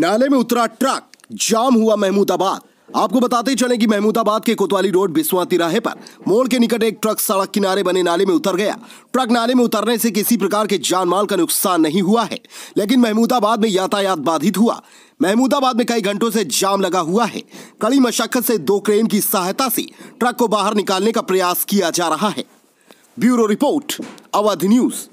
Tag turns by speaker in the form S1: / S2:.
S1: नाले में उतरा ट्रक जाम हुआ महमूदाबाद आपको बताते चले कि महमूदाबाद के कोतवाली रोड बिस्वा तिराहे पर मोड़ के निकट एक ट्रक सड़क किनारे बने नाले में उतर गया ट्रक नाले में उतरने से किसी प्रकार के जानमाल का नुकसान नहीं हुआ है लेकिन महमूदाबाद में यातायात बाधित हुआ महमूदाबाद में कई घंटों से जाम लगा हुआ है कड़ी मशक्कत से दो क्रेन की सहायता से ट्रक को बाहर निकालने का प्रयास किया जा रहा है ब्यूरो रिपोर्ट
S2: अवध
S3: न्यूज़